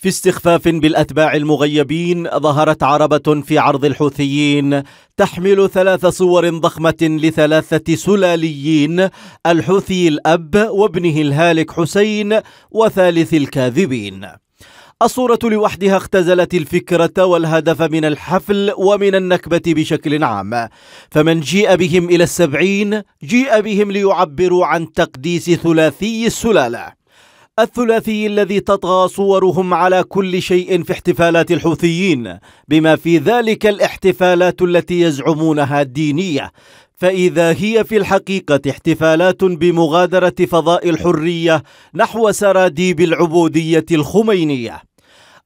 في استخفاف بالأتباع المغيبين ظهرت عربة في عرض الحوثيين تحمل ثلاث صور ضخمة لثلاثة سلاليين الحوثي الأب وابنه الهالك حسين وثالث الكاذبين الصورة لوحدها اختزلت الفكرة والهدف من الحفل ومن النكبة بشكل عام فمن جيء بهم إلى السبعين جيء بهم ليعبروا عن تقديس ثلاثي السلالة الثلاثي الذي تطغى صورهم على كل شيء في احتفالات الحوثيين بما في ذلك الاحتفالات التي يزعمونها دينية فإذا هي في الحقيقة احتفالات بمغادرة فضاء الحرية نحو سراديب العبودية الخمينية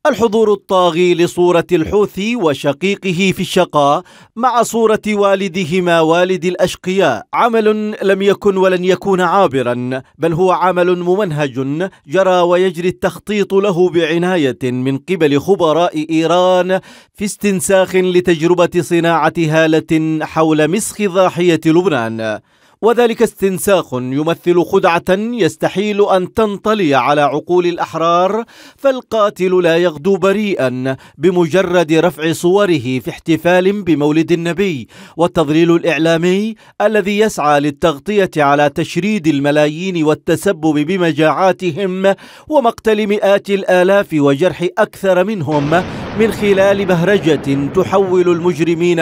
الحضور الطاغي لصورة الحوثي وشقيقه في الشقاء مع صورة والدهما والد الأشقياء عمل لم يكن ولن يكون عابرا بل هو عمل ممنهج جرى ويجري التخطيط له بعناية من قبل خبراء إيران في استنساخ لتجربة صناعة هالة حول مسخ ضاحية لبنان وذلك استنساخ يمثل خدعة يستحيل أن تنطلي على عقول الأحرار فالقاتل لا يغدو بريئا بمجرد رفع صوره في احتفال بمولد النبي والتضليل الإعلامي الذي يسعى للتغطية على تشريد الملايين والتسبب بمجاعاتهم ومقتل مئات الآلاف وجرح أكثر منهم من خلال بهرجة تحول المجرمين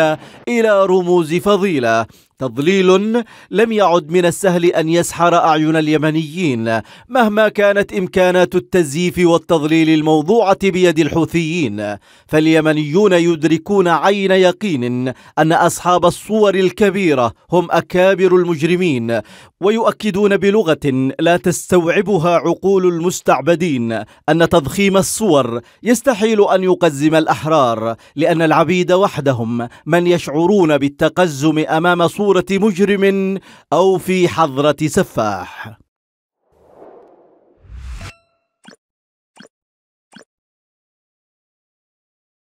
إلى رموز فضيلة تضليل لم يعد من السهل أن يسحر أعين اليمنيين مهما كانت إمكانات التزييف والتضليل الموضوعة بيد الحوثيين فاليمنيون يدركون عين يقين أن أصحاب الصور الكبيرة هم أكابر المجرمين ويؤكدون بلغة لا تستوعبها عقول المستعبدين أن تضخيم الصور يستحيل أن يقزم الأحرار لأن العبيد وحدهم من يشعرون بالتقزم أمام صور صورة مجرم أو في حضرة سفاح